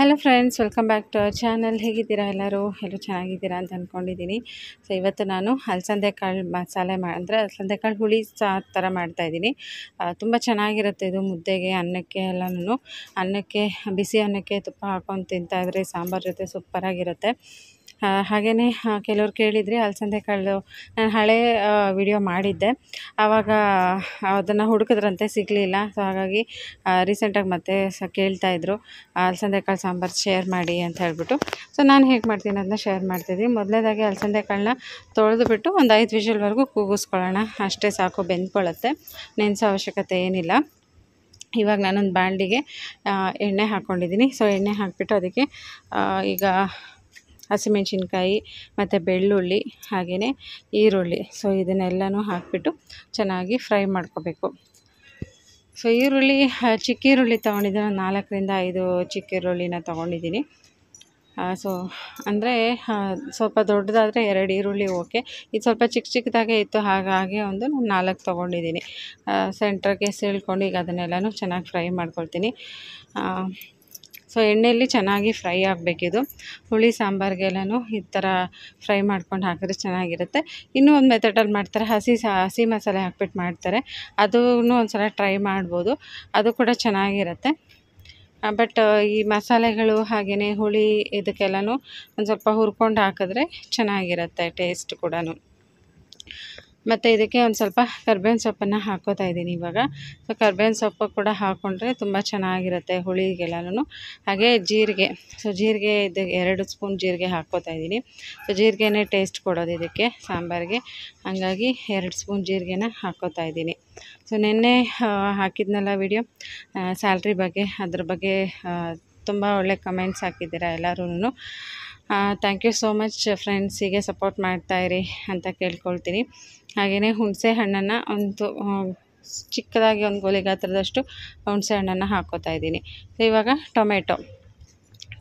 hello friends welcome back to our channel ಹೇಗಿದ್ದೀರಾ ಎಲ್ಲರೂ ಎಲ್ಲರೂ ಚೆನ್ನಾಗಿದ್ದೀರಾ ಅಂತ ಅಂದ್ಕೊಂಡಿದ್ದೀನಿ ಸೊ ಇವತ್ತು ನಾನು ಅಲಸಂದೆ ಕಾಳು ಮಸಾಲೆ ಮಾ ಅಂದರೆ ಅಲಸಂದೆ ಕಾಳು ಹುಳಿ ಸಾ ಥರ ಮಾಡ್ತಾಯಿದ್ದೀನಿ ತುಂಬ ಚೆನ್ನಾಗಿರುತ್ತೆ ಇದು ಮುದ್ದೆಗೆ ಅನ್ನಕ್ಕೆ ಎಲ್ಲನೂ ಅನ್ನಕ್ಕೆ ಬಿಸಿ ಅನ್ನಕ್ಕೆ ತುಪ್ಪ ಹಾಕೊಂಡು ತಿಂತಾಯಿದ್ರೆ ಸಾಂಬಾರು ಜೊತೆ ಸೂಪರಾಗಿರುತ್ತೆ ಹಾಗೆಯೇ ಕೆಲವ್ರು ಕೇಳಿದರೆ ಅಲಸಂದೆ ಕಾಳು ನಾನು ಹಳೆ ವಿಡಿಯೋ ಮಾಡಿದ್ದೆ ಆವಾಗ ಅದನ್ನು ಹುಡುಕಿದ್ರಂತೆ ಸಿಗಲಿಲ್ಲ ಸೊ ಹಾಗಾಗಿ ರೀಸೆಂಟಾಗಿ ಮತ್ತೆ ಸಹ ಕೇಳ್ತಾಯಿದ್ರು ಅಲಸಂದೆ ಕಾಳು ಸಾಂಬಾರು ಶೇರ್ ಮಾಡಿ ಅಂತ ಹೇಳ್ಬಿಟ್ಟು ಸೊ ನಾನು ಹೇಗೆ ಮಾಡ್ತೀನಿ ಅದನ್ನ ಶೇರ್ ಮಾಡ್ತಿದ್ದೀನಿ ಮೊದಲೇದಾಗಿ ಅಲಸಂದೆ ಕಾಳನ್ನ ತೊಳೆದುಬಿಟ್ಟು ಬಿಟ್ಟು ಒಂದು ಐದು ವಿಷಲ್ವರೆಗೂ ಕೂಗಿಸ್ಕೊಳ್ಳೋಣ ಅಷ್ಟೇ ಸಾಕು ಬೆಂದ್ಕೊಳ್ಳುತ್ತೆ ನೆನೆಸೋ ಅವಶ್ಯಕತೆ ಏನಿಲ್ಲ ಇವಾಗ ನಾನೊಂದು ಬಾಂಡಿಗೆ ಎಣ್ಣೆ ಹಾಕ್ಕೊಂಡಿದ್ದೀನಿ ಸೊ ಎಣ್ಣೆ ಹಾಕಿಬಿಟ್ಟು ಅದಕ್ಕೆ ಈಗ ಹಸಿಮೆಣ್ಸಿನ್ಕಾಯಿ ಮತ್ತು ಬೆಳ್ಳುಳ್ಳಿ ಹಾಗೆಯೇ ಈರುಳ್ಳಿ ಸೊ ಇದನ್ನೆಲ್ಲನೂ ಹಾಕಿಬಿಟ್ಟು ಚೆನ್ನಾಗಿ ಫ್ರೈ ಮಾಡ್ಕೋಬೇಕು ಸೊ ಈರುಳ್ಳಿ ಚಿಕ್ಕ ಈರುಳ್ಳಿ ತೊಗೊಂಡಿದ್ದೀನಿ ನಾನು ನಾಲ್ಕರಿಂದ ಐದು ಚಿಕ್ಕ ಈರುಳ್ಳಿನ ತೊಗೊಂಡಿದ್ದೀನಿ ಸೊ ಅಂದರೆ ಸ್ವಲ್ಪ ದೊಡ್ಡದಾದರೆ ಎರಡು ಈರುಳ್ಳಿ ಓಕೆ ಇದು ಸ್ವಲ್ಪ ಚಿಕ್ಕ ಚಿಕ್ಕದಾಗೆ ಇತ್ತು ಹಾಗಾಗಿ ಒಂದು ನಾನು ನಾಲ್ಕು ತೊಗೊಂಡಿದ್ದೀನಿ ಸೆಂಟ್ರಗೆ ಸೀಳ್ಕೊಂಡು ಈಗ ಅದನ್ನೆಲ್ಲನೂ ಚೆನ್ನಾಗಿ ಫ್ರೈ ಮಾಡ್ಕೊಳ್ತೀನಿ ಸೊ ಎಣ್ಣೆಯಲ್ಲಿ ಚೆನ್ನಾಗಿ ಫ್ರೈ ಆಗಬೇಕಿದು ಹುಳಿ ಸಾಂಬಾರಿಗೆಲ್ಲನೂ ಈ ಥರ ಫ್ರೈ ಮಾಡ್ಕೊಂಡು ಹಾಕಿದ್ರೆ ಚೆನ್ನಾಗಿರುತ್ತೆ ಇನ್ನೂ ಒಂದು ಮೆಥಡಲ್ಲಿ ಮಾಡ್ತಾರೆ ಹಸಿ ಸಾ ಹಸಿ ಮಸಾಲೆ ಹಾಕ್ಬಿಟ್ಟು ಮಾಡ್ತಾರೆ ಅದೂ ಒಂದು ಸಲ ಟ್ರೈ ಮಾಡ್ಬೋದು ಅದು ಕೂಡ ಚೆನ್ನಾಗಿರುತ್ತೆ ಬಟ್ ಈ ಮಸಾಲೆಗಳು ಹಾಗೆಯೇ ಹುಳಿ ಇದಕ್ಕೆಲ್ಲನೂ ಒಂದು ಸ್ವಲ್ಪ ಹುರ್ಕೊಂಡು ಹಾಕಿದ್ರೆ ಚೆನ್ನಾಗಿರುತ್ತೆ ಟೇಸ್ಟ್ ಕೂಡ ಮತ್ತು ಇದಕ್ಕೆ ಒಂದು ಸ್ವಲ್ಪ ಕರ್ಬೇವಿನ ಸೊಪ್ಪನ್ನು ಹಾಕೋತಾ ಇದ್ದೀನಿ ಇವಾಗ ಸೊ ಕರ್ಬೇವಿನ ಸೊಪ್ಪು ಕೂಡ ಹಾಕ್ಕೊಂಡ್ರೆ ತುಂಬ ಚೆನ್ನಾಗಿರುತ್ತೆ ಹುಳಿಗೆಲ್ಲನೂ ಹಾಗೆ ಜೀರಿಗೆ ಸೊ ಜೀರಿಗೆ ಇದು ಎರಡು ಸ್ಪೂನ್ ಜೀರಿಗೆ ಹಾಕ್ಕೋತಾ ಇದ್ದೀನಿ ಸೊ ಜೀರಿಗೆನೇ ಟೇಸ್ಟ್ ಕೊಡೋದು ಇದಕ್ಕೆ ಸಾಂಬಾರಿಗೆ ಹಾಗಾಗಿ ಎರಡು ಸ್ಪೂನ್ ಜೀರಿಗೆನ ಹಾಕ್ಕೋತಾ ಇದ್ದೀನಿ ಸೊ ನಿನ್ನೆ ಹಾಕಿದ್ನಲ್ಲ ವಿಡಿಯೋ ಸ್ಯಾಲ್ರಿ ಬಗ್ಗೆ ಅದ್ರ ಬಗ್ಗೆ ತುಂಬ ಒಳ್ಳೆ ಕಮೆಂಟ್ಸ್ ಹಾಕಿದ್ದೀರಾ ಎಲ್ಲರೂ thank you so much friends ಹೀಗೆ ಸಪೋರ್ಟ್ ಮಾಡ್ತಾಯಿರಿ ಅಂತ ಕೇಳ್ಕೊಳ್ತೀನಿ ಹಾಗೆಯೇ ಹುಣಸೆ ಹಣ್ಣನ್ನು ಒಂದು ಚಿಕ್ಕದಾಗಿ ಒಂದು ಗೋಲಿ ಗಾತ್ರದಷ್ಟು ಹುಣಸೆ ಹಣ್ಣನ್ನು ಹಾಕ್ಕೋತಾ ಇದ್ದೀನಿ ಸೊ ಇವಾಗ ಟೊಮೆಟೊ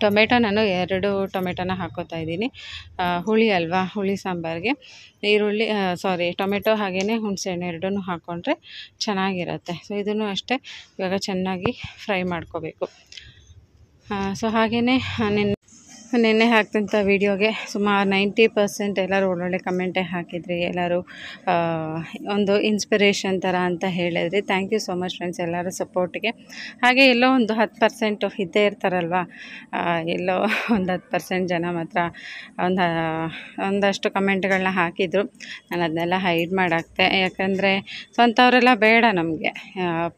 ಟೊಮೆಟೊ ನಾನು ಎರಡು ಟೊಮೆಟೊನ ಹಾಕ್ಕೋತಾ ಇದ್ದೀನಿ ಹುಳಿ ಅಲ್ವಾ ಹುಳಿ ಸಾಂಬಾರಿಗೆ ಈರುಳ್ಳಿ ಸಾರಿ ಟೊಮೆಟೊ ಹಾಗೆಯೇ ಹುಣಸೆಹಣ್ಣು ಎರಡೂ ಹಾಕ್ಕೊಂಡ್ರೆ ಚೆನ್ನಾಗಿರುತ್ತೆ ಸೊ ಇದನ್ನು ಅಷ್ಟೇ ಇವಾಗ ಚೆನ್ನಾಗಿ ಫ್ರೈ ಮಾಡ್ಕೋಬೇಕು ಸೊ ಹಾಗೆಯೇ ನಿನ್ನ ನಿನ್ನೆ ಹಾಕ್ತಂಥ ವೀಡಿಯೋಗೆ ಸುಮಾರು ನೈಂಟಿ ಪರ್ಸೆಂಟ್ ಎಲ್ಲರೂ ಒಳ್ಳೊಳ್ಳೆ ಕಮೆಂಟೇ ಹಾಕಿದ್ರಿ ಎಲ್ಲರೂ ಒಂದು ಇನ್ಸ್ಪಿರೇಷನ್ ಥರ ಅಂತ ಹೇಳಿದ್ರಿ thank you so much friends ಎಲ್ಲರ ಸಪೋರ್ಟ್ಗೆ ಹಾಗೆ ಎಲ್ಲೋ ಒಂದು ಹತ್ತು ಪರ್ಸೆಂಟು ಇದ್ದೇ ಇರ್ತಾರಲ್ವ ಎಲ್ಲೋ ಒಂದು ಹತ್ತು ಪರ್ಸೆಂಟ್ ಜನ ಮಾತ್ರ ಒಂದು ಒಂದಷ್ಟು ಕಮೆಂಟ್ಗಳನ್ನ ಹಾಕಿದರು ನಾನು ಅದನ್ನೆಲ್ಲ ಹೈಡ್ ಮಾಡಾಕ್ತೆ ಯಾಕಂದರೆ ಸ್ವಂತವರೆಲ್ಲ ಬೇಡ ನಮಗೆ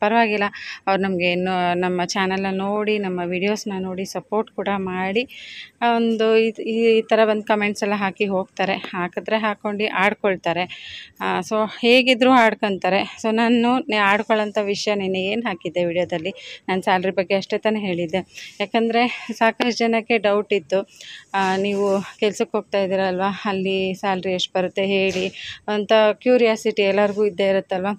ಪರವಾಗಿಲ್ಲ ಅವ್ರು ನಮಗೆ ಇನ್ನೂ ನಮ್ಮ ಚಾನಲನ್ನ ನೋಡಿ ನಮ್ಮ ವೀಡಿಯೋಸ್ನ ನೋಡಿ ಸಪೋರ್ಟ್ ಕೂಡ ಮಾಡಿ ಒಂದು ಇದು ಈ ಥರ ಬಂದು ಕಮೆಂಟ್ಸ್ ಎಲ್ಲ ಹಾಕಿ ಹೋಗ್ತಾರೆ ಹಾಕಿದ್ರೆ ಹಾಕ್ಕೊಂಡು ಆಡ್ಕೊಳ್ತಾರೆ ಸೊ ಹೇಗಿದ್ದರೂ ಆಡ್ಕೊತಾರೆ ಸೊ ನಾನು ಆಡ್ಕೊಳ್ಳೋಂಥ ವಿಷಯ ನೀನು ಏನು ಹಾಕಿದ್ದೆ ವಿಡಿಯೋದಲ್ಲಿ ನಾನು ಸ್ಯಾಲ್ರಿ ಬಗ್ಗೆ ಅಷ್ಟೇ ತಾನೇ ಹೇಳಿದ್ದೆ ಯಾಕಂದರೆ ಸಾಕಷ್ಟು ಜನಕ್ಕೆ ಡೌಟ್ ಇತ್ತು ನೀವು ಕೆಲಸಕ್ಕೆ ಹೋಗ್ತಾ ಇದ್ದೀರಲ್ವ ಅಲ್ಲಿ ಸ್ಯಾಲ್ರಿ ಎಷ್ಟು ಬರುತ್ತೆ ಹೇಳಿ ಅಂತ ಕ್ಯೂರಿಯಾಸಿಟಿ ಎಲ್ಲರಿಗೂ ಇದ್ದೇ ಇರುತ್ತಲ್ವ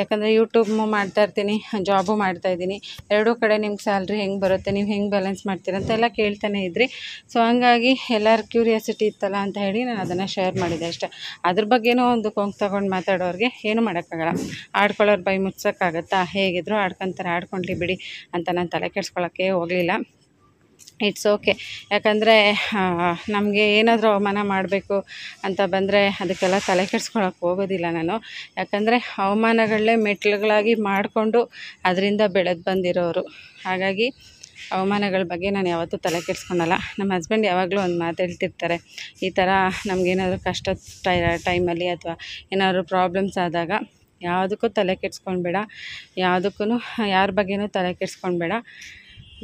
ಯಾಕಂದರೆ ಯೂಟ್ಯೂಬ್ ಮಾಡ್ತಾ ಇರ್ತೀನಿ ಜಾಬು ಇದ್ದೀನಿ ಎರಡೂ ಕಡೆ ನಿಮ್ಗೆ ಸ್ಯಾಲ್ರಿ ಹೆಂಗೆ ಬರುತ್ತೆ ನೀವು ಹೆಂಗೆ ಬ್ಯಾಲೆನ್ಸ್ ಮಾಡ್ತೀರ ಅಂತೆಲ್ಲ ಕೇಳ್ತಾನೆ ಇದ್ರಿ ಸೊ ಹಂಗಾಗಿ ಎಲ್ಲರ ಕ್ಯೂರಿಯಾಸಿಟಿ ಇತ್ತಲ್ಲ ಅಂತ ಹೇಳಿ ನಾನು ಅದನ್ನು ಶೇರ್ ಮಾಡಿದೆ ಅಷ್ಟೆ ಅದ್ರ ಬಗ್ಗೆನೂ ಒಂದು ಕೊಂಕ್ ತೊಗೊಂಡು ಮಾತಾಡೋರಿಗೆ ಏನು ಮಾಡೋಕ್ಕಾಗಲ್ಲ ಆಡ್ಕೊಳ್ಳೋರು ಬೈ ಮುಚ್ಚೋಕ್ಕಾಗತ್ತಾ ಹೇಗಿದ್ರು ಆಡ್ಕೊಂತಾರೆ ಆಡ್ಕೊಂಡ್ಲಿ ಬಿಡಿ ಅಂತ ನಾನು ತಲೆ ಕೆಡ್ಸ್ಕೊಳಕ್ಕೆ ಹೋಗಲಿಲ್ಲ ಇಟ್ಸ್ ಓಕೆ ಯಾಕಂದರೆ ನಮಗೆ ಏನಾದರೂ ಅವಮಾನ ಮಾಡಬೇಕು ಅಂತ ಬಂದರೆ ಅದಕ್ಕೆಲ್ಲ ತಲೆ ಕೆಡ್ಸ್ಕೊಳಕ್ಕೆ ಹೋಗೋದಿಲ್ಲ ನಾನು ಯಾಕಂದರೆ ಅವಮಾನಗಳನ್ನೇ ಮೆಟ್ಲುಗಳಾಗಿ ಮಾಡಿಕೊಂಡು ಅದರಿಂದ ಬೆಳೆದು ಬಂದಿರೋರು ಹಾಗಾಗಿ ಅವಮಾನಗಳ ಬಗ್ಗೆ ನಾನು ಯಾವತ್ತೂ ತಲೆ ಕೆಡಿಸ್ಕೊಳಲ್ಲ ನಮ್ಮ ಹಸ್ಬೆಂಡ್ ಯಾವಾಗಲೂ ಒಂದು ಮಾತು ಹೇಳ್ತಿರ್ತಾರೆ ಈ ಥರ ನಮಗೇನಾದರೂ ಕಷ್ಟ ಟೈ ಟೈಮಲ್ಲಿ ಅಥವಾ ಏನಾದರೂ ಪ್ರಾಬ್ಲಮ್ಸ್ ಆದಾಗ ಯಾವುದಕ್ಕೂ ತಲೆ ಕೆಡಿಸ್ಕೊಳ್ಬೇಡ ಯಾವುದಕ್ಕೂ ಯಾರ ಬಗ್ಗೆನೂ ತಲೆ ಕೆಡಿಸ್ಕೊಳ್ಬೇಡ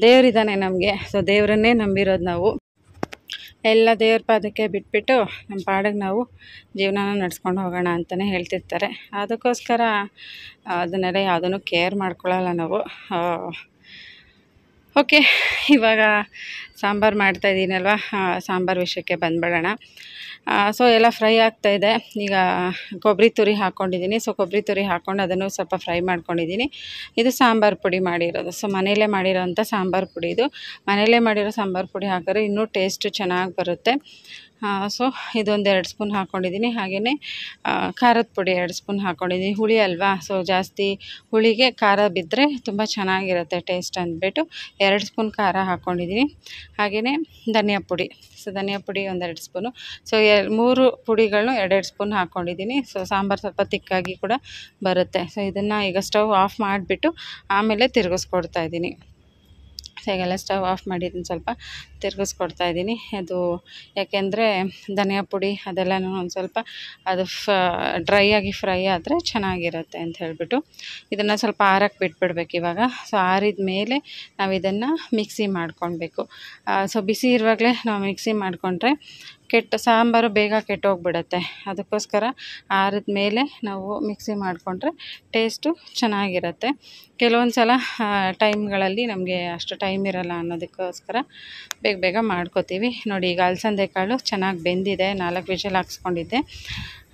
ದೇವರಿದ್ದಾನೆ ನಮಗೆ ಸೊ ದೇವರನ್ನೇ ನಂಬಿರೋದು ನಾವು ಎಲ್ಲ ದೇವ್ರ ಪಾದಕ್ಕೆ ಬಿಟ್ಬಿಟ್ಟು ನಮ್ಮ ಪಾಡಿಗೆ ನಾವು ಜೀವನನ ನಡೆಸ್ಕೊಂಡು ಹೋಗೋಣ ಅಂತಲೇ ಹೇಳ್ತಿರ್ತಾರೆ ಅದಕ್ಕೋಸ್ಕರ ಅದನ್ನೆಲ್ಲ ಯಾವುದನ್ನು ಕೇರ್ ಮಾಡ್ಕೊಳ್ಳೋಲ್ಲ ನಾವು ಓಕೆ ಇವಾಗ ಸಾಂಬಾರು ಮಾಡ್ತಾಯಿದ್ದೀನಲ್ವ ಸಾಂಬಾರು ವಿಷಯಕ್ಕೆ ಬಂದ್ಬಿಡೋಣ ಸೊ ಎಲ್ಲ ಫ್ರೈ ಆಗ್ತಾಯಿದೆ ಈಗ ಕೊಬ್ಬರಿ ತುರಿ ಹಾಕ್ಕೊಂಡಿದ್ದೀನಿ ಸೊ ಕೊಬ್ಬರಿ ತುರಿ ಹಾಕ್ಕೊಂಡು ಅದನ್ನು ಸ್ವಲ್ಪ ಫ್ರೈ ಮಾಡ್ಕೊಂಡಿದ್ದೀನಿ ಇದು ಸಾಂಬಾರು ಪುಡಿ ಮಾಡಿರೋದು ಸೊ ಮನೆಯಲ್ಲೇ ಮಾಡಿರೋಂಥ ಸಾಂಬಾರು ಪುಡಿ ಇದು ಮನೆಯಲ್ಲೇ ಮಾಡಿರೋ ಸಾಂಬಾರು ಪುಡಿ ಹಾಕಿದ್ರೆ ಇನ್ನೂ ಟೇಸ್ಟು ಚೆನ್ನಾಗಿ ಬರುತ್ತೆ ಸೊ ಇದೊಂದು ಎರಡು ಸ್ಪೂನ್ ಹಾಕ್ಕೊಂಡಿದ್ದೀನಿ ಹಾಗೆಯೇ ಖಾರದ ಪುಡಿ ಎರಡು ಸ್ಪೂನ್ ಹಾಕ್ಕೊಂಡಿದ್ದೀನಿ ಹುಳಿ ಅಲ್ವಾ ಸೊ ಜಾಸ್ತಿ ಹುಳಿಗೆ ಖಾರ ಬಿದ್ದರೆ ತುಂಬ ಚೆನ್ನಾಗಿರುತ್ತೆ ಟೇಸ್ಟ್ ಅಂದ್ಬಿಟ್ಟು ಎರಡು ಸ್ಪೂನ್ ಖಾರ ಹಾಕ್ಕೊಂಡಿದ್ದೀನಿ ಹಾಗೆಯೇ ಧನಿಯಾ ಪುಡಿ ಸೊ ಧನಿಯಾ ಪುಡಿ ಒಂದೆರಡು ಸ್ಪೂನು ಸೊ ಎ ಮೂರು ಪುಡಿಗಳನ್ನ ಎರಡೆರಡು ಸ್ಪೂನ್ ಹಾಕ್ಕೊಂಡಿದ್ದೀನಿ ಸೊ ಸಾಂಬಾರು ಸ್ವಲ್ಪ ತಿಕ್ಕಾಗಿ ಕೂಡ ಬರುತ್ತೆ ಸೊ ಇದನ್ನು ಈಗ ಸ್ಟವ್ ಆಫ್ ಮಾಡಿಬಿಟ್ಟು ಆಮೇಲೆ ತಿರುಗಿಸ್ಕೊಡ್ತಾ ಇದ್ದೀನಿ ಈಗೆಲ್ಲ ಸ್ಟವ್ ಆಫ್ ಮಾಡಿದ್ದೀನಿ ಸ್ವಲ್ಪ ತಿರುಗಿಸ್ಕೊಡ್ತಾ ಇದ್ದೀನಿ ಅದು ಯಾಕೆಂದರೆ ಧನಿಯಾ ಪುಡಿ ಅದೆಲ್ಲನೂ ಒಂದು ಸ್ವಲ್ಪ ಅದು ಫ ಡ್ರೈ ಆಗಿ ಫ್ರೈ ಆದರೆ ಚೆನ್ನಾಗಿರುತ್ತೆ ಅಂತ ಹೇಳಿಬಿಟ್ಟು ಇದನ್ನು ಸ್ವಲ್ಪ ಆರಕ್ಕೆ ಬಿಟ್ಬಿಡ್ಬೇಕು ಇವಾಗ ಸೊ ಆರಿದ ಮೇಲೆ ನಾವು ಇದನ್ನು ಮಿಕ್ಸಿ ಮಾಡ್ಕೊಳ್ಬೇಕು ಸೊ ಬಿಸಿ ಇರುವಾಗಲೇ ನಾವು ಮಿಕ್ಸಿ ಮಾಡಿಕೊಂಡ್ರೆ ಕೆಟ್ಟು ಸಾಂಬಾರು ಬೇಗ ಕೆಟ್ಟೋಗಿಬಿಡತ್ತೆ ಅದಕ್ಕೋಸ್ಕರ ಆರಿದ ಮೇಲೆ ನಾವು ಮಿಕ್ಸಿ ಮಾಡಿಕೊಂಡ್ರೆ ಟೇಸ್ಟು ಚೆನ್ನಾಗಿರತ್ತೆ ಕೆಲವೊಂದು ಸಲ ಟೈಮ್ಗಳಲ್ಲಿ ನಮಗೆ ಅಷ್ಟು ಟೈಮ್ ಇರಲ್ಲ ಅನ್ನೋದಕ್ಕೋಸ್ಕರ ಬೇಗ ಬೇಗ ಮಾಡ್ಕೋತೀವಿ ನೋಡಿ ಈಗ ಅಲಸಂದೆ ಕಾಳು ಚೆನ್ನಾಗಿ ಬೆಂದಿದೆ ನಾಲ್ಕು ವಿಷಲ್ ಹಾಕ್ಸ್ಕೊಂಡಿದ್ದೆ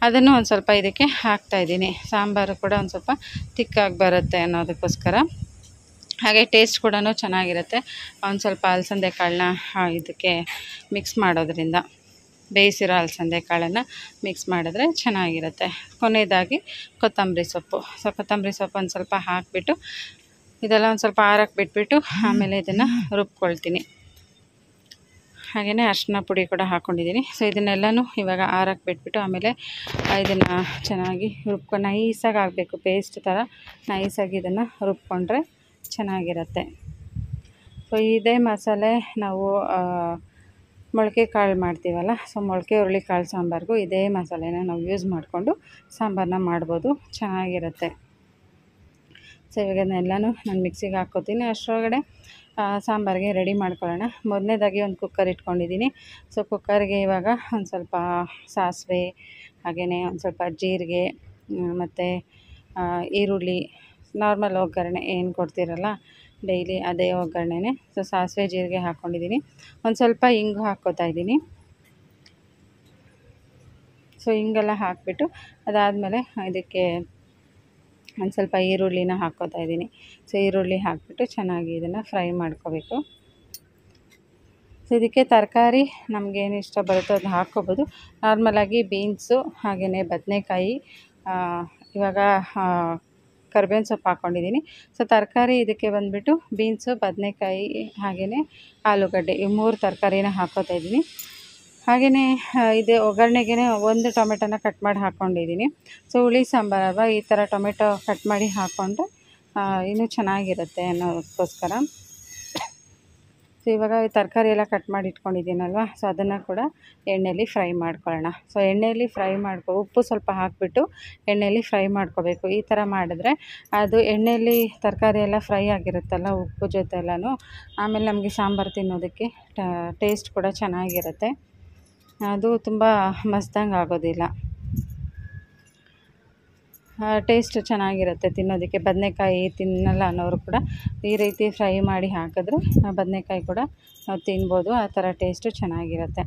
ಅದನ್ನು ಒಂದು ಸ್ವಲ್ಪ ಇದಕ್ಕೆ ಹಾಕ್ತಾಯಿದ್ದೀನಿ ಸಾಂಬಾರು ಕೂಡ ಒಂದು ಸ್ವಲ್ಪ ತಿಕ್ಕಾಗಿ ಬರುತ್ತೆ ಅನ್ನೋದಕ್ಕೋಸ್ಕರ ಹಾಗೆ ಟೇಸ್ಟ್ ಕೂಡ ಚೆನ್ನಾಗಿರುತ್ತೆ ಒಂದು ಸ್ವಲ್ಪ ಅಲಸಂದೆ ಕಾಳನ್ನ ಇದಕ್ಕೆ ಮಿಕ್ಸ್ ಮಾಡೋದ್ರಿಂದ ಬೇಯಿಸಿರೋ ಅಲಸಂದೆ ಕಾಳನ್ನು ಮಿಕ್ಸ್ ಮಾಡಿದ್ರೆ ಚೆನ್ನಾಗಿರುತ್ತೆ ಕೊನೆಯದಾಗಿ ಕೊತ್ತಂಬರಿ ಸೊಪ್ಪು ಸೊ ಕೊತ್ತಂಬರಿ ಸೊಪ್ಪು ಒಂದು ಸ್ವಲ್ಪ ಹಾಕಿಬಿಟ್ಟು ಇದೆಲ್ಲ ಒಂದು ಸ್ವಲ್ಪ ಆರಕ್ಕೆ ಬಿಟ್ಬಿಟ್ಟು ಆಮೇಲೆ ಇದನ್ನು ರುಬ್ಕೊಳ್ತೀನಿ ಹಾಗೆಯೇ ಅರ್ಶಿನ ಪುಡಿ ಕೂಡ ಹಾಕ್ಕೊಂಡಿದ್ದೀನಿ ಸೊ ಇದನ್ನೆಲ್ಲನೂ ಇವಾಗ ಆರಕ್ಕೆ ಬಿಟ್ಬಿಟ್ಟು ಆಮೇಲೆ ಇದನ್ನು ಚೆನ್ನಾಗಿ ರುಬ್ಕೊಂಡು ನೈಸಾಗಿ ಆಗಬೇಕು ಪೇಸ್ಟ್ ಥರ ನೈಸಾಗಿ ಇದನ್ನು ರುಬ್ಕೊಂಡ್ರೆ ಚೆನ್ನಾಗಿರುತ್ತೆ ಸೊ ಇದೇ ಮಸಾಲೆ ನಾವು ಮೊಳಕೆ ಕಾಳು ಮಾಡ್ತೀವಲ್ಲ ಸೊ ಮೊಳಕೆ ಹುರುಳಿ ಕಾಳು ಸಾಂಬಾರಿಗೂ ಇದೇ ಮಸಾಲೆನ ನಾವು ಯೂಸ್ ಮಾಡಿಕೊಂಡು ಸಾಂಬಾರನ್ನ ಮಾಡ್ಬೋದು ಚೆನ್ನಾಗಿರುತ್ತೆ ಸೊ ಇವಾಗ ಅದನ್ನೆಲ್ಲನೂ ನಾನು ಮಿಕ್ಸಿಗೆ ಹಾಕ್ಕೋತೀನಿ ಅಷ್ಟರೊಳಗಡೆ ಸಾಂಬಾರಿಗೆ ರೆಡಿ ಮಾಡ್ಕೊಳ್ಳೋಣ ಮೊದಲನೇದಾಗಿ ಒಂದು ಕುಕ್ಕರ್ ಇಟ್ಕೊಂಡಿದ್ದೀನಿ ಸೊ ಕುಕ್ಕರ್ಗೆ ಇವಾಗ ಒಂದು ಸ್ವಲ್ಪ ಸಾಸಿವೆ ಹಾಗೆಯೇ ಒಂದು ಸ್ವಲ್ಪ ಜೀರಿಗೆ ಮತ್ತು ಈರುಳ್ಳಿ ನಾರ್ಮಲ್ ಒಗ್ಗರಣೆ ಏನು ಕೊಡ್ತೀರಲ್ಲ ಡೈಲಿ ಅದೇ ಒಗ್ಗರಣೆನೇ ಸೊ ಸಾಸಿವೆ ಜೀರಿಗೆ ಹಾಕ್ಕೊಂಡಿದ್ದೀನಿ ಒಂದು ಸ್ವಲ್ಪ ಹಿಂಗು ಹಾಕ್ಕೋತಾ ಇದ್ದೀನಿ ಸೊ ಹಿಂಗೆಲ್ಲ ಹಾಕಿಬಿಟ್ಟು ಅದಾದಮೇಲೆ ಇದಕ್ಕೆ ಒಂದು ಸ್ವಲ್ಪ ಈರುಳ್ಳಿನ ಹಾಕ್ಕೋತಾ ಇದ್ದೀನಿ ಸೊ ಈರುಳ್ಳಿ ಹಾಕಿಬಿಟ್ಟು ಚೆನ್ನಾಗಿ ಇದನ್ನು ಫ್ರೈ ಮಾಡ್ಕೋಬೇಕು ಸೊ ಇದಕ್ಕೆ ತರಕಾರಿ ನಮಗೇನು ಇಷ್ಟ ಬರುತ್ತೋ ಅದು ಹಾಕ್ಕೋಬೋದು ನಾರ್ಮಲಾಗಿ ಬೀನ್ಸು ಹಾಗೆಯೇ ಬದನೆಕಾಯಿ ಇವಾಗ ಕರ್ಬೇವಿನ ಸೊಪ್ಪು ಹಾಕ್ಕೊಂಡಿದ್ದೀನಿ ಸೊ ತರಕಾರಿ ಇದಕ್ಕೆ ಬಂದುಬಿಟ್ಟು ಬೀನ್ಸು ಬದನೆಕಾಯಿ ಹಾಗೆಯೇ ಆಲೂಗಡ್ಡೆ ಈ ಮೂರು ತರಕಾರಿನ ಹಾಕೋತಾ ಇದ್ದೀನಿ ಹಾಗೆಯೇ ಇದು ಒಗ್ಗರಣೆಗೆ ಒಂದು ಟೊಮೆಟೊನ ಕಟ್ ಮಾಡಿ ಹಾಕ್ಕೊಂಡಿದ್ದೀನಿ ಸೊ ಹುಳಿ ಅಲ್ವಾ ಈ ಥರ ಟೊಮೆಟೊ ಕಟ್ ಮಾಡಿ ಹಾಕ್ಕೊಂಡು ಇನ್ನೂ ಚೆನ್ನಾಗಿರುತ್ತೆ ಅನ್ನೋದಕ್ಕೋಸ್ಕರ ಸೊ ಇವಾಗ ತರಕಾರಿ ಎಲ್ಲ ಕಟ್ ಮಾಡಿ ಇಟ್ಕೊಂಡಿದ್ದೀನಲ್ವ ಸೊ ಅದನ್ನು ಕೂಡ ಎಣ್ಣೆಯಲ್ಲಿ ಫ್ರೈ ಮಾಡ್ಕೊಳ್ಳೋಣ ಸೊ ಎಣ್ಣೆಯಲ್ಲಿ ಫ್ರೈ ಮಾಡ್ಕೊ ಉಪ್ಪು ಸ್ವಲ್ಪ ಹಾಕಿಬಿಟ್ಟು ಎಣ್ಣೆಯಲ್ಲಿ ಫ್ರೈ ಮಾಡ್ಕೋಬೇಕು ಈ ಥರ ಮಾಡಿದ್ರೆ ಅದು ಎಣ್ಣೆಯಲ್ಲಿ ತರಕಾರಿ ಎಲ್ಲ ಫ್ರೈ ಆಗಿರುತ್ತಲ್ಲ ಉಪ್ಪು ಜೊತೆ ಆಮೇಲೆ ನಮಗೆ ಸಾಂಬಾರು ತಿನ್ನೋದಕ್ಕೆ ಟೇಸ್ಟ್ ಕೂಡ ಚೆನ್ನಾಗಿರುತ್ತೆ ಅದು ತುಂಬ ಮಸ್ದಂಗೆ ಆಗೋದಿಲ್ಲ ಟೇಸ್ಟ್ ಚೆನ್ನಾಗಿರುತ್ತೆ ತಿನ್ನೋದಕ್ಕೆ ಬದನೇಕಾಯಿ ತಿನ್ನಲ್ಲ ಅನ್ನೋರು ಕೂಡ ಈ ರೀತಿ ಫ್ರೈ ಮಾಡಿ ಹಾಕಿದ್ರೆ ಬದನೇಕಾಯಿ ಕೂಡ ನಾವು ತಿನ್ಬೋದು ಆ ಥರ ಟೇಸ್ಟು ಚೆನ್ನಾಗಿರುತ್ತೆ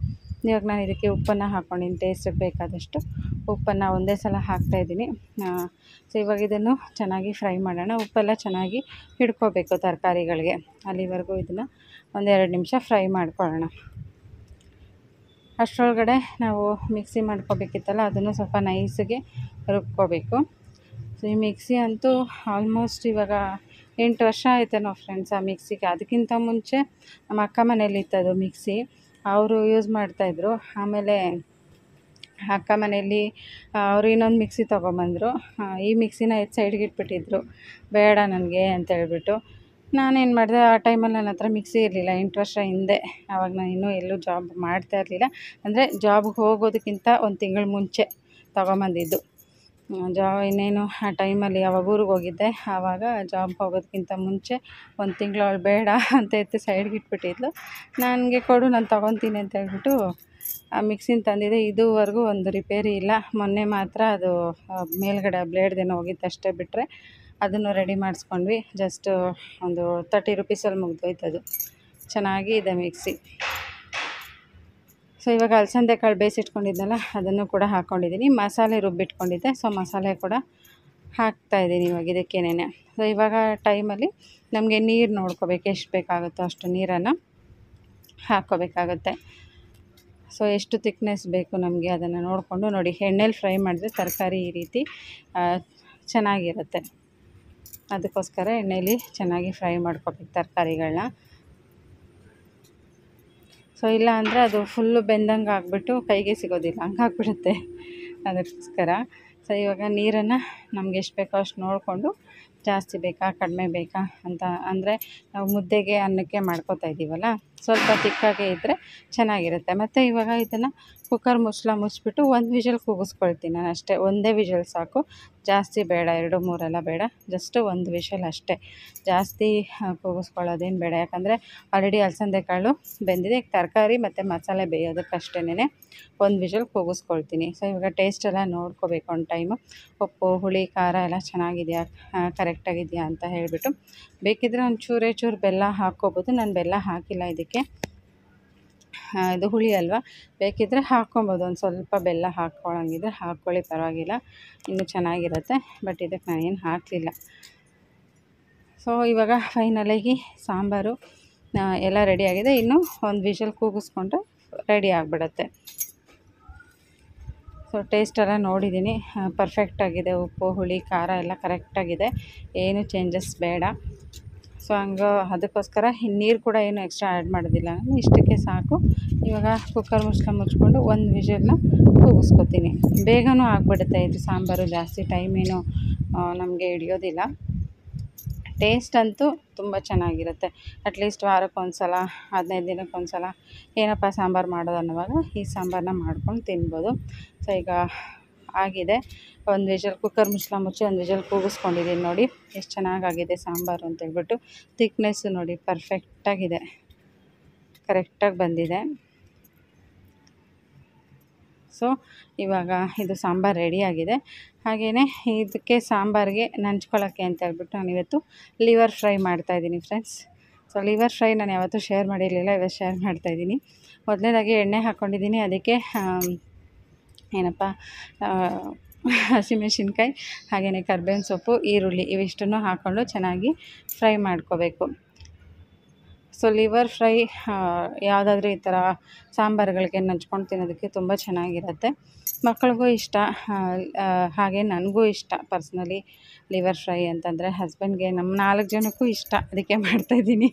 ಇವಾಗ ನಾನು ಇದಕ್ಕೆ ಉಪ್ಪನ್ನು ಹಾಕ್ಕೊಂಡಿನಿ ಟೇಸ್ಟ್ ಬೇಕಾದಷ್ಟು ಉಪ್ಪನ್ನು ಒಂದೇ ಸಲ ಹಾಕ್ತಾಯಿದ್ದೀನಿ ಸೊ ಇವಾಗ ಇದನ್ನು ಚೆನ್ನಾಗಿ ಫ್ರೈ ಮಾಡೋಣ ಉಪ್ಪೆಲ್ಲ ಚೆನ್ನಾಗಿ ಹಿಡ್ಕೋಬೇಕು ತರಕಾರಿಗಳಿಗೆ ಅಲ್ಲಿವರೆಗೂ ಇದನ್ನು ಒಂದೆರಡು ನಿಮಿಷ ಫ್ರೈ ಮಾಡ್ಕೊಳ್ಳೋಣ ಅಷ್ಟರೊಳಗಡೆ ನಾವು ಮಿಕ್ಸಿ ಮಾಡ್ಕೋಬೇಕಿತ್ತಲ್ಲ ಅದನ್ನು ಸ್ವಲ್ಪ ನೈಸಿಗೆ ರುಬ್ಕೋಬೇಕು ಸೊ ಈ ಮಿಕ್ಸಿ ಅಂತೂ ಆಲ್ಮೋಸ್ಟ್ ಇವಾಗ ಎಂಟು ವರ್ಷ ನಾವು ಫ್ರೆಂಡ್ಸ್ ಆ ಮಿಕ್ಸಿಗೆ ಅದಕ್ಕಿಂತ ಮುಂಚೆ ನಮ್ಮ ಅಕ್ಕ ಮನೇಲಿ ಇತ್ತದು ಮಿಕ್ಸಿ ಅವರು ಯೂಸ್ ಮಾಡ್ತಾಯಿದ್ರು ಆಮೇಲೆ ಅಕ್ಕ ಮನೆಯಲ್ಲಿ ಅವರು ಇನ್ನೊಂದು ಮಿಕ್ಸಿ ತೊಗೊಂಬಂದರು ಈ ಮಿಕ್ಸಿನ ಎತ್ತು ಸೈಡ್ಗೆ ಇಟ್ಬಿಟ್ಟಿದ್ರು ಬೇಡ ನನಗೆ ಅಂತೇಳ್ಬಿಟ್ಟು ನಾನೇನು ಮಾಡಿದೆ ಆ ಟೈಮಲ್ಲಿ ನನ್ನ ಹತ್ರ ಮಿಕ್ಸಿ ಇರಲಿಲ್ಲ ಎಂಟು ವರ್ಷ ಹಿಂದೆ ಆವಾಗ ನಾನು ಇನ್ನೂ ಎಲ್ಲೂ ಜಾಬ್ ಮಾಡ್ತಾ ಇರಲಿಲ್ಲ ಅಂದರೆ ಜಾಬ್ಗೆ ಹೋಗೋದಕ್ಕಿಂತ ಒಂದು ತಿಂಗಳು ಮುಂಚೆ ತೊಗೊಂಬಂದಿದ್ದು ಜಾ ಇನ್ನೇನು ಆ ಟೈಮಲ್ಲಿ ಯಾವಾಗ ಊರಿಗೆ ಹೋಗಿದ್ದೆ ಆವಾಗ ಜಾಬ್ ಹೋಗೋದಕ್ಕಿಂತ ಮುಂಚೆ ಒಂದು ತಿಂಗಳು ಅವಳು ಬೇಡ ಅಂತ ಎತ್ತಿ ಸೈಡ್ಗೆ ಇಟ್ಬಿಟ್ಟಿದ್ಲು ನನಗೆ ಕೊಡು ನಾನು ತೊಗೊತೀನಿ ಅಂತ ಹೇಳ್ಬಿಟ್ಟು ಆ ಮಿಕ್ಸಿನ ತಂದಿದೆ ಇದುವರೆಗೂ ಒಂದು ರಿಪೇರಿ ಇಲ್ಲ ಮೊನ್ನೆ ಮಾತ್ರ ಅದು ಮೇಲ್ಗಡೆ ಬ್ಲೇಡ್ದೇನು ಹೋಗಿತ್ತು ಅಷ್ಟೇ ಬಿಟ್ಟರೆ ಅದನ್ನು ರೆಡಿ ಮಾಡಿಸ್ಕೊಂಡ್ವಿ ಜಸ್ಟ್ ಒಂದು ತರ್ಟಿ ರುಪೀಸಲ್ಲಿ ಮುಗಿದೋಯ್ತು ಅದು ಚೆನ್ನಾಗಿ ಇದೆ ಮಿಕ್ಸಿ ಸೊ ಇವಾಗ ಅಲಸಂದೆ ಕಾಳು ಬೇಯಿಸಿಟ್ಕೊಂಡಿದ್ದಲ್ಲ ಅದನ್ನು ಕೂಡ ಹಾಕ್ಕೊಂಡಿದ್ದೀನಿ ಮಸಾಲೆ ರುಬ್ಬಿಟ್ಕೊಂಡಿದ್ದೆ ಸೊ ಮಸಾಲೆ ಕೂಡ ಹಾಕ್ತಾಯಿದ್ದೀನಿ ಇವಾಗ ಇದಕ್ಕೇನೇ ಸೊ ಇವಾಗ ಟೈಮಲ್ಲಿ ನಮಗೆ ನೀರು ನೋಡ್ಕೋಬೇಕು ಎಷ್ಟು ಬೇಕಾಗುತ್ತೋ ಅಷ್ಟು ನೀರನ್ನು ಹಾಕ್ಕೋಬೇಕಾಗುತ್ತೆ ಸೊ ಎಷ್ಟು ತಿಕ್ನೆಸ್ ಬೇಕು ನಮಗೆ ಅದನ್ನು ನೋಡಿಕೊಂಡು ನೋಡಿ ಎಣ್ಣೆಲಿ ಫ್ರೈ ಮಾಡಿದ್ರೆ ತರಕಾರಿ ಈ ರೀತಿ ಚೆನ್ನಾಗಿರುತ್ತೆ ಅದಕ್ಕೋಸ್ಕರ ಎಣ್ಣೆಯಲ್ಲಿ ಚೆನ್ನಾಗಿ ಫ್ರೈ ಮಾಡ್ಕೋಬೇಕು ತರಕಾರಿಗಳನ್ನ ಸೊ ಇಲ್ಲ ಅಂದರೆ ಅದು ಫುಲ್ಲು ಬೆಂದಂಗೆ ಆಗಿಬಿಟ್ಟು ಕೈಗೆ ಸಿಗೋದಿಲ್ಲ ಹಂಗಾಗ್ಬಿಡುತ್ತೆ ಅದಕ್ಕೋಸ್ಕರ ಸೊ ಇವಾಗ ನೀರನ್ನು ನಮ್ಗೆ ಎಷ್ಟು ಬೇಕೋ ಅಷ್ಟು ನೋಡಿಕೊಂಡು ಜಾಸ್ತಿ ಬೇಕಾ ಕಡಿಮೆ ಬೇಕಾ ಅಂತ ಅಂದರೆ ನಾವು ಮುದ್ದೆಗೆ ಅನ್ನಕ್ಕೆ ಮಾಡ್ಕೋತಾ ಇದ್ದೀವಲ್ಲ ಸ್ವಲ್ಪ ತಿಕ್ಕಾಗೆ ಇದ್ದರೆ ಚೆನ್ನಾಗಿರುತ್ತೆ ಮತ್ತು ಇವಾಗ ಇದನ್ನು ಕುಕ್ಕರ್ ಮುಚ್ಚಳ ಮುಚ್ಚಿಬಿಟ್ಟು ಒಂದು ವಿಷಲ್ ಕೂಗಿಸ್ಕೊಳ್ತೀನಿ ನಾನು ಅಷ್ಟೇ ಒಂದೇ ವಿಷಲ್ ಸಾಕು ಜಾಸ್ತಿ ಬೇಡ ಎರಡು ಮೂರೆಲ್ಲ ಬೇಡ ಜಸ್ಟ್ ಒಂದು ವಿಷಲ್ ಅಷ್ಟೇ ಜಾಸ್ತಿ ಕೂಗಿಸ್ಕೊಳ್ಳೋದೇನು ಬೇಡ ಯಾಕಂದರೆ ಆಲ್ರೆಡಿ ಅಲಸಂದೆ ಕಾಳು ಬೆಂದಿದೆ ಈಗ ತರಕಾರಿ ಮತ್ತು ಮಸಾಲೆ ಬೇಯೋದಕ್ಕಷ್ಟೇ ಒಂದು ವಿಷಲ್ ಕೂಗಿಸ್ಕೊಳ್ತೀನಿ ಸೊ ಇವಾಗ ಟೇಸ್ಟ್ ಎಲ್ಲ ನೋಡ್ಕೋಬೇಕು ಒಂದು ಟೈಮು ಉಪ್ಪು ಹುಳಿ ಖಾರ ಎಲ್ಲ ಚೆನ್ನಾಗಿದೆಯಾ ಕರೆಕ್ಟಾಗಿದೆಯಾ ಅಂತ ಹೇಳಿಬಿಟ್ಟು ಬೇಕಿದ್ರೆ ಒಂದು ಚೂರೇ ಚೂರು ಬೆಲ್ಲ ಹಾಕ್ಕೋಬೋದು ನಾನು ಬೆಲ್ಲ ಹಾಕಿಲ್ಲ ಇದಕ್ಕೆ ಇದು ಹುಳಿ ಅಲ್ವಾ ಬೇಕಿದ್ದರೆ ಹಾಕ್ಕೊಬೋದು ಒಂದು ಸ್ವಲ್ಪ ಬೆಲ್ಲ ಹಾಕ್ಕೊಳ್ಳೋಂಗಿದ್ರೆ ಹಾಕ್ಕೊಳ್ಳಿ ಪರವಾಗಿಲ್ಲ ಇನ್ನೂ ಚೆನ್ನಾಗಿರುತ್ತೆ ಬಟ್ ಇದಕ್ಕೆ ನಾನು ಏನು ಹಾಕಲಿಲ್ಲ ಸೊ ಇವಾಗ ಫೈನಲಾಗಿ ಸಾಂಬಾರು ಎಲ್ಲ ರೆಡಿಯಾಗಿದೆ ಇನ್ನು ಒಂದು ವಿಷಲ್ ಕೂಗಿಸ್ಕೊಂಡ್ರೆ ರೆಡಿ ಆಗಿಬಿಡತ್ತೆ ಸೊ ಟೇಸ್ಟೆಲ್ಲ ನೋಡಿದ್ದೀನಿ ಪರ್ಫೆಕ್ಟಾಗಿದೆ ಉಪ್ಪು ಹುಳಿ ಖಾರ ಎಲ್ಲ ಕರೆಕ್ಟಾಗಿದೆ ಏನು ಚೇಂಜಸ್ ಬೇಡ ಸೊ ಹಂಗ ಅದಕ್ಕೋಸ್ಕರ ನೀರು ಕೂಡ ಏನು ಎಕ್ಸ್ಟ್ರಾ ಆ್ಯಡ್ ಮಾಡೋದಿಲ್ಲ ಇಷ್ಟಕ್ಕೆ ಸಾಕು ಇವಾಗ ಕುಕ್ಕರ್ ಮುಚ್ಚಲ ಮುಚ್ಕೊಂಡು ಒಂದು ವಿಷಲ್ನ ಕೂಗಿಸ್ಕೊತೀನಿ ಬೇಗನೂ ಆಗಿಬಿಡುತ್ತೆ ಇದು ಸಾಂಬಾರು ಜಾಸ್ತಿ ಟೈಮ್ ಏನು ನಮಗೆ ಹಿಡಿಯೋದಿಲ್ಲ ಟೇಸ್ಟ್ ಅಂತೂ ತುಂಬ ಚೆನ್ನಾಗಿರುತ್ತೆ ಅಟ್ಲೀಸ್ಟ್ ವಾರಕ್ಕೊಂದು ಸಲ ಹದಿನೈದು ದಿನಕ್ಕೊಂದು ಸಲ ಏನಪ್ಪ ಸಾಂಬಾರು ಮಾಡೋದು ಅನ್ನುವಾಗ ಈ ಸಾಂಬಾರನ್ನ ಮಾಡ್ಕೊಂಡು ತಿನ್ಬೋದು ಸೊ ಈಗ ಆಗಿದೆ ಒಂದು ವಿಜಲ್ ಕುಕ್ಕರ್ ಮುಚ್ಚಲ ಮುಚ್ಚಿ ಒಂದು ವಿಜಲ್ ಕೂಗಿಸ್ಕೊಂಡಿದ್ದೀನಿ ನೋಡಿ ಎಷ್ಟು ಚೆನ್ನಾಗಾಗಿದೆ ಸಾಂಬಾರು ಅಂತೇಳ್ಬಿಟ್ಟು ತಿಕ್ನೆಸ್ಸು ನೋಡಿ ಪರ್ಫೆಕ್ಟಾಗಿದೆ ಕರೆಕ್ಟಾಗಿ ಬಂದಿದೆ ಸೊ ಇವಾಗ ಇದು ಸಾಂಬಾರು ರೆಡಿಯಾಗಿದೆ ಹಾಗೆಯೇ ಇದಕ್ಕೆ ಸಾಂಬಾರಿಗೆ ನಂಚ್ಕೊಳ್ಳೋಕ್ಕೆ ಅಂತ ಹೇಳ್ಬಿಟ್ಟು ನಾನು ಇವತ್ತು ಲಿವರ್ ಫ್ರೈ ಮಾಡ್ತಾಯಿದ್ದೀನಿ ಫ್ರೆಂಡ್ಸ್ ಸೊ ಲಿವರ್ ಫ್ರೈ ನಾನು ಯಾವತ್ತೂ ಶೇರ್ ಮಾಡಿರಲಿಲ್ಲ ಇವತ್ತು ಶೇರ್ ಮಾಡ್ತಾಯಿದ್ದೀನಿ ಮೊದಲನೇದಾಗಿ ಎಣ್ಣೆ ಹಾಕ್ಕೊಂಡಿದ್ದೀನಿ ಅದಕ್ಕೆ ಏನಪ್ಪ ಹಸಿಮೆಣ್ಸಿನ್ಕಾಯಿ ಹಾಗೇ ಕರ್ಬೇವಿನ ಸೊಪ್ಪು ಈರುಳ್ಳಿ ಇವಿಷ್ಟನ್ನು ಹಾಕ್ಕೊಂಡು ಚೆನ್ನಾಗಿ ಫ್ರೈ ಮಾಡ್ಕೋಬೇಕು ಸೊ ಲಿವರ್ ಫ್ರೈ ಯಾವುದಾದ್ರೂ ಈ ಥರ ಸಾಂಬಾರುಗಳಿಗೆ ನಂಚ್ಕೊಂಡು ತಿನ್ನೋದಕ್ಕೆ ತುಂಬ ಚೆನ್ನಾಗಿರುತ್ತೆ ಮಕ್ಕಳಿಗೂ ಇಷ್ಟ ಹಾಗೆ ನನಗೂ ಇಷ್ಟ ಪರ್ಸ್ನಲಿ ಲಿವರ್ ಫ್ರೈ ಅಂತಂದರೆ ಹಸ್ಬೆಂಡ್ಗೆ ನಮ್ಮ ನಾಲ್ಕು ಜನಕ್ಕೂ ಇಷ್ಟ ಅದಕ್ಕೆ ಮಾಡ್ತಾಯಿದ್ದೀನಿ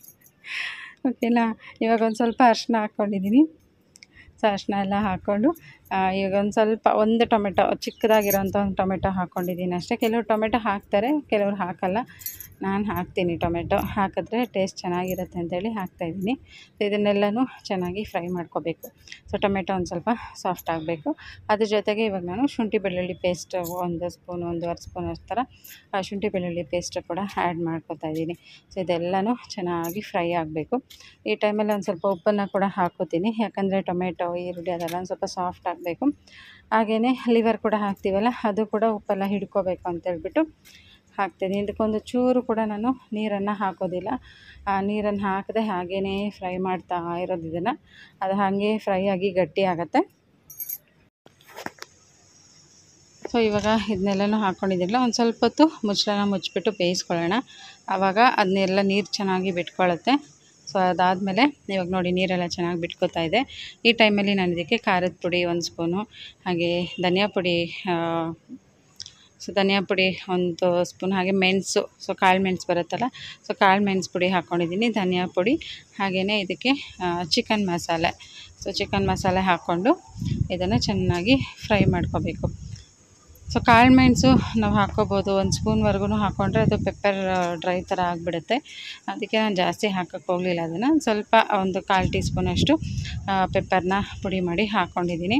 ಓಕೆನಾ ಇವಾಗ ಒಂದು ಸ್ವಲ್ಪ ಅರ್ಶಿನ ಹಾಕ್ಕೊಂಡಿದ್ದೀನಿ ಸೊ ಅರ್ಶಿನ ಎಲ್ಲ ಹಾಕ್ಕೊಂಡು ಈಗ ಒಂದು ಸ್ವಲ್ಪ ಒಂದು ಟೊಮೆಟೊ ಚಿಕ್ಕದಾಗಿರೋಂಥ ಒಂದು ಟೊಮೆಟೊ ಹಾಕ್ಕೊಂಡಿದ್ದೀನಿ ಅಷ್ಟೇ ಕೆಲವರು ಟೊಮೆಟೊ ಹಾಕ್ತಾರೆ ಕೆಲವರು ಹಾಕಲ್ಲ ನಾನು ಹಾಕ್ತೀನಿ ಟೊಮೆಟೊ ಹಾಕಿದ್ರೆ ಟೇಸ್ಟ್ ಚೆನ್ನಾಗಿರುತ್ತೆ ಅಂತೇಳಿ ಹಾಕ್ತಾಯಿದ್ದೀನಿ ಇದನ್ನೆಲ್ಲನೂ ಚೆನ್ನಾಗಿ ಫ್ರೈ ಮಾಡ್ಕೋಬೇಕು ಸೊ ಟೊಮೆಟೊ ಒಂದು ಸ್ವಲ್ಪ ಸಾಫ್ಟ್ ಆಗಬೇಕು ಅದ್ರ ಜೊತೆಗೆ ಇವಾಗ ನಾನು ಶುಂಠಿ ಬೆಳ್ಳುಳ್ಳಿ ಪೇಸ್ಟ್ ಒಂದು ಸ್ಪೂನ್ ಒಂದೂವರೆ ಸ್ಪೂನ್ ಆ ಥರ ಶುಂಠಿ ಬೆಳ್ಳುಳ್ಳಿ ಪೇಸ್ಟ್ ಕೂಡ ಆ್ಯಡ್ ಮಾಡ್ಕೋತಾ ಇದ್ದೀನಿ ಸೊ ಇದೆಲ್ಲನೂ ಚೆನ್ನಾಗಿ ಫ್ರೈ ಆಗಬೇಕು ಈ ಟೈಮಲ್ಲಿ ಒಂದು ಸ್ವಲ್ಪ ಉಪ್ಪನ್ನು ಕೂಡ ಹಾಕೋತೀನಿ ಯಾಕಂದರೆ ಟೊಮೆಟೊ ಈರುಳ್ಳಿ ಅದೆಲ್ಲ ಒಂದು ಸ್ವಲ್ಪ ಸಾಫ್ಟ್ ಹಾಕಬೇಕು ಹಾಗೆಯೇ ಲಿವರ್ ಕೂಡ ಹಾಕ್ತೀವಲ್ಲ ಅದು ಕೂಡ ಉಪ್ಪೆಲ್ಲ ಹಿಡ್ಕೋಬೇಕು ಅಂತೇಳ್ಬಿಟ್ಟು ಹಾಕ್ತೀನಿ ಇದಕ್ಕೊಂದು ಚೂರು ಕೂಡ ನಾನು ನೀರನ್ನು ಹಾಕೋದಿಲ್ಲ ಆ ನೀರನ್ನು ಹಾಕದೆ ಹಾಗೇ ಫ್ರೈ ಮಾಡ್ತಾ ಇರೋದು ಇದನ್ನು ಅದು ಹಾಗೆ ಫ್ರೈ ಆಗಿ ಗಟ್ಟಿ ಆಗುತ್ತೆ ಸೊ ಇವಾಗ ಇದನ್ನೆಲ್ಲನೂ ಹಾಕ್ಕೊಂಡಿದ್ದಿಲ್ಲ ಒಂದು ಸ್ವಲ್ಪ ಹೊತ್ತು ಮುಚ್ಚಳನ ಮುಚ್ಚಿಬಿಟ್ಟು ಬೇಯಿಸ್ಕೊಳ್ಳೋಣ ಆವಾಗ ಅದನ್ನೆಲ್ಲ ನೀರು ಚೆನ್ನಾಗಿ ಬಿಟ್ಕೊಳ್ಳುತ್ತೆ ಸೊ ಅದಾದಮೇಲೆ ಇವಾಗ ನೋಡಿ ನೀರೆಲ್ಲ ಚೆನ್ನಾಗಿ ಬಿಟ್ಕೋತಾ ಇದೆ ಈ ಟೈಮಲ್ಲಿ ನಾನು ಇದಕ್ಕೆ ಖಾರದ ಪುಡಿ ಒಂದು ಸ್ಪೂನು ಹಾಗೆ ಧನಿಯಾ ಪುಡಿ ಸೊ ಧನಿಯಾ ಪುಡಿ ಒಂದು ಸ್ಪೂನ್ ಹಾಗೆ ಮೆಣಸು ಸೊ ಕಾಳು ಮೆಣಸು ಬರುತ್ತಲ್ಲ ಸೊ ಕಾಳು ಮೆಣಸು ಪುಡಿ ಹಾಕ್ಕೊಂಡಿದ್ದೀನಿ ಧನಿಯಾ ಪುಡಿ ಹಾಗೆಯೇ ಇದಕ್ಕೆ ಚಿಕನ್ ಮಸಾಲೆ ಸೊ ಚಿಕನ್ ಮಸಾಲೆ ಹಾಕ್ಕೊಂಡು ಇದನ್ನು ಚೆನ್ನಾಗಿ ಫ್ರೈ ಮಾಡ್ಕೋಬೇಕು ಸೊ ಕಾಳು ಮೆಣಸು ನಾವು ಹಾಕ್ಕೋಬೋದು ಒಂದು ಸ್ಪೂನ್ವರೆಗೂ ಹಾಕ್ಕೊಂಡ್ರೆ ಅದು ಪೆಪ್ಪರ್ ಡ್ರೈ ಥರ ಆಗಿಬಿಡುತ್ತೆ ಅದಕ್ಕೆ ನಾನು ಜಾಸ್ತಿ ಹಾಕೋಕ್ಕೆ ಹೋಗಲಿಲ್ಲ ಅದನ್ನು ಸ್ವಲ್ಪ ಒಂದು ಕಾಲು ಟೀ ಸ್ಪೂನಷ್ಟು ಪೆಪ್ಪರ್ನ ಪುಡಿ ಮಾಡಿ ಹಾಕ್ಕೊಂಡಿದ್ದೀನಿ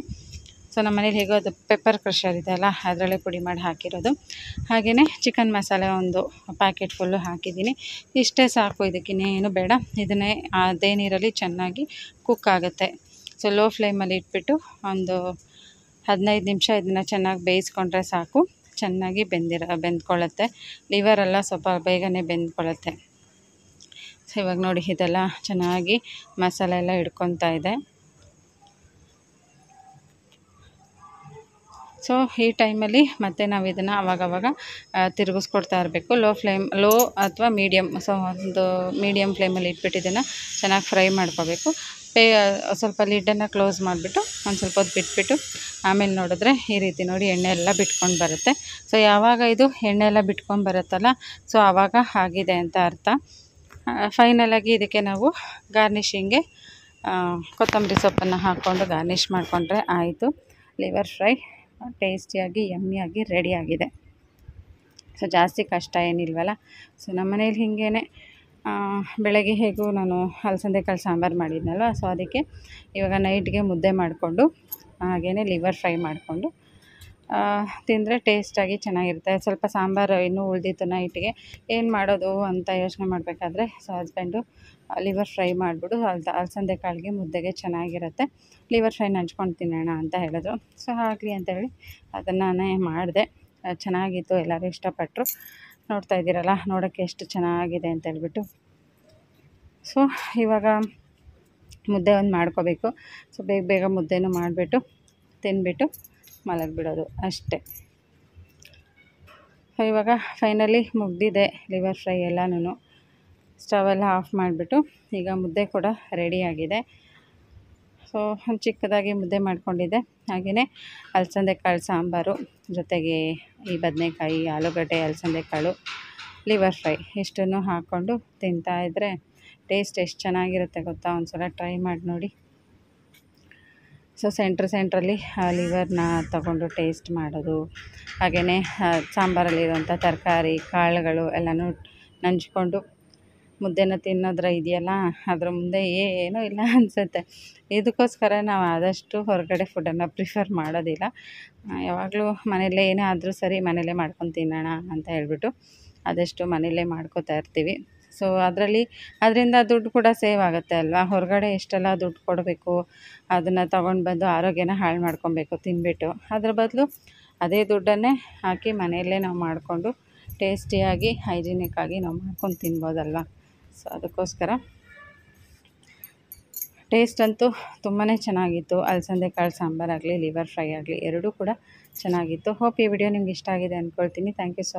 ಸೊ ನಮ್ಮ ಮನೇಲಿ ಹೇಗೋ ಅದು ಪೆಪ್ಪರ್ ಕ್ರಷರ್ ಇದೆ ಅಲ್ಲ ಅದರಲ್ಲೇ ಪುಡಿ ಮಾಡಿ ಹಾಕಿರೋದು ಹಾಗೆಯೇ ಚಿಕನ್ ಮಸಾಲೆ ಒಂದು ಪ್ಯಾಕೆಟ್ ಫುಲ್ಲು ಹಾಕಿದ್ದೀನಿ ಇಷ್ಟೇ ಸಾಕು ಇದಕ್ಕಿನ್ನೇನು ಬೇಡ ಇದನ್ನೇ ಅದೇ ನೀರಲ್ಲಿ ಚೆನ್ನಾಗಿ ಕುಕ್ ಆಗುತ್ತೆ ಸೊ ಲೋ ಫ್ಲೇಮಲ್ಲಿ ಇಟ್ಬಿಟ್ಟು ಒಂದು ಹದಿನೈದು ನಿಮಿಷ ಇದನ್ನು ಚೆನ್ನಾಗಿ ಬೇಯಿಸ್ಕೊಂಡ್ರೆ ಸಾಕು ಚೆನ್ನಾಗಿ ಬೆಂದಿರ ಬೆಂದ್ಕೊಳ್ಳುತ್ತೆ ಲಿವರೆಲ್ಲ ಸ್ವಲ್ಪ ಬೇಗನೆ ಬೆಂದ್ಕೊಳ್ಳುತ್ತೆ ಸೊ ಇವಾಗ ನೋಡಿ ಇದೆಲ್ಲ ಚೆನ್ನಾಗಿ ಮಸಾಲೆ ಎಲ್ಲ ಹಿಡ್ಕೊತಾ ಇದೆ ಸೊ ಈ ಟೈಮಲ್ಲಿ ಮತ್ತೆ ನಾವು ಇದನ್ನು ಅವಾಗವಾಗ ತಿರುಗಿಸ್ಕೊಡ್ತಾ ಇರಬೇಕು ಲೋ ಫ್ಲೇಮ್ ಲೋ ಅಥವಾ ಮೀಡಿಯಮ್ ಸೊ ಒಂದು ಮೀಡಿಯಮ್ ಫ್ಲೇಮಲ್ಲಿ ಇಟ್ಬಿಟ್ಟು ಇದನ್ನು ಚೆನ್ನಾಗಿ ಫ್ರೈ ಮಾಡ್ಕೋಬೇಕು ಪೇ ಸ್ವಲ್ಪ ಲಿಡ್ಡನ್ನು ಕ್ಲೋಸ್ ಮಾಡಿಬಿಟ್ಟು ಒಂದು ಸ್ವಲ್ಪ ಹೊತ್ತು ಬಿಟ್ಬಿಟ್ಟು ಆಮೇಲೆ ನೋಡಿದ್ರೆ ಈ ರೀತಿ ನೋಡಿ ಎಣ್ಣೆ ಎಲ್ಲ ಬಿಟ್ಕೊಂಡು ಬರುತ್ತೆ ಸೊ ಯಾವಾಗ ಇದು ಎಣ್ಣೆ ಎಲ್ಲ ಬಿಟ್ಕೊಂಡು ಬರುತ್ತಲ್ಲ ಸೊ ಆವಾಗ ಆಗಿದೆ ಅಂತ ಅರ್ಥ ಫೈನಲಾಗಿ ಇದಕ್ಕೆ ನಾವು ಗಾರ್ನಿಷಿಂಗ್ಗೆ ಕೊತ್ತಂಬರಿ ಸೊಪ್ಪನ್ನು ಹಾಕ್ಕೊಂಡು ಗಾರ್ನಿಷ್ ಮಾಡಿಕೊಂಡ್ರೆ ಆಯಿತು ಲಿವರ್ ಫ್ರೈ ಟೇಸ್ಟಿಯಾಗಿ ಯಮ್ಮಿಯಾಗಿ ರೆಡಿಯಾಗಿದೆ ಸೊ ಜಾಸ್ತಿ ಕಷ್ಟ ಏನಿಲ್ವಲ್ಲ ಸೊ ನಮ್ಮ ಮನೇಲಿ ಹೀಗೇ ಬೆಳಗ್ಗೆ ಹೇಗೂ ನಾನು ಅಲಸಂದೆ ಕಾಳು ಸಾಂಬಾರು ಮಾಡಿದ್ನಲ್ವ ಸೊ ಅದಕ್ಕೆ ಇವಾಗ ನೈಟ್ಗೆ ಮುದ್ದೆ ಮಾಡಿಕೊಂಡು ಹಾಗೆಯೇ ಲಿವರ್ ಫ್ರೈ ಮಾಡಿಕೊಂಡು ತಿಂದರೆ ಟೇಸ್ಟಾಗಿ ಚೆನ್ನಾಗಿರುತ್ತೆ ಸ್ವಲ್ಪ ಸಾಂಬಾರು ಇನ್ನೂ ಉಳಿದಿತ್ತು ನೈಟ್ಗೆ ಏನು ಮಾಡೋದು ಅಂತ ಯೋಚನೆ ಮಾಡಬೇಕಾದ್ರೆ ಸೊ ಹಸ್ಬೆಂಡು ಲಿವರ್ ಫ್ರೈ ಮಾಡಿಬಿಡು ಅಲ್ದ ಅಲಸಂದೆ ಕಾಳಿಗೆ ಮುದ್ದೆಗೆ ಚೆನ್ನಾಗಿರುತ್ತೆ ಲಿವರ್ ಫ್ರೈ ನಂಚ್ಕೊಂಡು ತಿನ್ನೋಣ ಅಂತ ಹೇಳಿದ್ರು ಸೊ ಆಗಲಿ ಅಂತೇಳಿ ಅದನ್ನು ಮಾಡಿದೆ ಚೆನ್ನಾಗಿತ್ತು ಎಲ್ಲರೂ ಇಷ್ಟಪಟ್ಟರು ನೋಡ್ತಾ ಇದ್ದೀರಲ್ಲ ನೋಡೋಕ್ಕೆ ಎಷ್ಟು ಚೆನ್ನಾಗಿದೆ ಅಂತ ಹೇಳ್ಬಿಟ್ಟು ಸೊ ಇವಾಗ ಮುದ್ದೆ ಒಂದು ಮಾಡ್ಕೋಬೇಕು ಸೊ ಬೇಗ ಬೇಗ ಮುದ್ದೆನೂ ಮಾಡಿಬಿಟ್ಟು ತಿನ್ಬಿಟ್ಟು ಮಲಗಿಬಿಡೋದು ಅಷ್ಟೆ ಇವಾಗ ಫೈನಲಿ ಮುಗ್ದಿದೆ ಲಿವರ್ ಫ್ರೈ ಎಲ್ಲನೂ ಸ್ಟವೆಲ್ಲ ಆಫ್ ಮಾಡಿಬಿಟ್ಟು ಈಗ ಮುದ್ದೆ ಕೂಡ ರೆಡಿಯಾಗಿದೆ ಸೊ ಚಿಕ್ಕದಾಗಿ ಮುದ್ದೆ ಮಾಡಿಕೊಂಡಿದ್ದೆ ಹಾಗೆಯೇ ಅಲಸಂದೆ ಕಾಳು ಸಾಂಬಾರು ಜೊತೆಗೆ ಈ ಬದನೆಕಾಯಿ ಆಲೂಗಡ್ಡೆ ಅಲಸಂದೆ ಕಾಳು ಲಿವರ್ ಫ್ರೈ ಇಷ್ಟನ್ನು ಹಾಕ್ಕೊಂಡು ಇದ್ದರೆ ಟೇಸ್ಟ್ ಎಷ್ಟು ಚೆನ್ನಾಗಿರುತ್ತೆ ಗೊತ್ತಾ ಒಂದು ಸಲ ಟ್ರೈ ಮಾಡಿ ನೋಡಿ ಸೊ ಸೆಂಟ್ರ್ ಸೆಂಟ್ರಲ್ಲಿ ಲಿವರ್ನ ತಗೊಂಡು ಟೇಸ್ಟ್ ಮಾಡೋದು ಹಾಗೆಯೇ ಸಾಂಬಾರಲ್ಲಿರುವಂಥ ತರಕಾರಿ ಕಾಳುಗಳು ಎಲ್ಲನೂ ನಂಚ್ಕೊಂಡು ಮುದ್ದೆನ ತಿನ್ನೋದ್ರ ಇದೆಯಲ್ಲ ಅದ್ರ ಮುಂದೆ ಏನೂ ಇಲ್ಲ ಅನಿಸುತ್ತೆ ಇದಕ್ಕೋಸ್ಕರ ನಾವು ಆದಷ್ಟು ಹೊರಗಡೆ ಫುಡ್ಡನ್ನು ಪ್ರಿಫರ್ ಮಾಡೋದಿಲ್ಲ ಯಾವಾಗಲೂ ಮನೆಯಲ್ಲೇ ಏನೇ ಆದರೂ ಸರಿ ಮನೆಯಲ್ಲೇ ಮಾಡ್ಕೊಂಡು ತಿನ್ನೋಣ ಅಂತ ಹೇಳ್ಬಿಟ್ಟು ಆದಷ್ಟು ಮನೆಯಲ್ಲೇ ಮಾಡ್ಕೋತಾ ಇರ್ತೀವಿ ಸೊ ಅದರಲ್ಲಿ ಅದರಿಂದ ದುಡ್ಡು ಕೂಡ ಸೇವ್ ಆಗುತ್ತೆ ಅಲ್ವಾ ಹೊರಗಡೆ ಎಷ್ಟೆಲ್ಲ ದುಡ್ಡು ಕೊಡಬೇಕು ಅದನ್ನು ತೊಗೊಂಡು ಬಂದು ಆರೋಗ್ಯನ ಹಾಳು ಮಾಡ್ಕೊಬೇಕು ತಿನ್ಬಿಟ್ಟು ಅದ್ರ ಬದಲು ಅದೇ ದುಡ್ಡನ್ನೇ ಹಾಕಿ ಮನೆಯಲ್ಲೇ ನಾವು ಮಾಡಿಕೊಂಡು ಟೇಸ್ಟಿಯಾಗಿ ಹೈಜಿನಿಕ್ಕಾಗಿ ನಾವು ಮಾಡ್ಕೊಂಡು ತಿನ್ಬೋದಲ್ವ ಸೊ ಅದಕ್ಕೋಸ್ಕರ ಟೇಸ್ಟ್ ಅಂತೂ ತುಂಬಾ ಚೆನ್ನಾಗಿತ್ತು ಅಲಸಂದೆ ಕಾಳು ಸಾಂಬಾರಾಗಲಿ ಲಿವರ್ ಫ್ರೈ ಆಗಲಿ ಎರಡೂ ಕೂಡ ಚೆನ್ನಾಗಿತ್ತು ಹೋಪ್ ಈ ವಿಡಿಯೋ ನಿಮ್ಗೆ ಇಷ್ಟ ಆಗಿದೆ ಅಂದ್ಕೊಳ್ತೀನಿ ಥ್ಯಾಂಕ್ ಯು ಸೊ ಮಚ್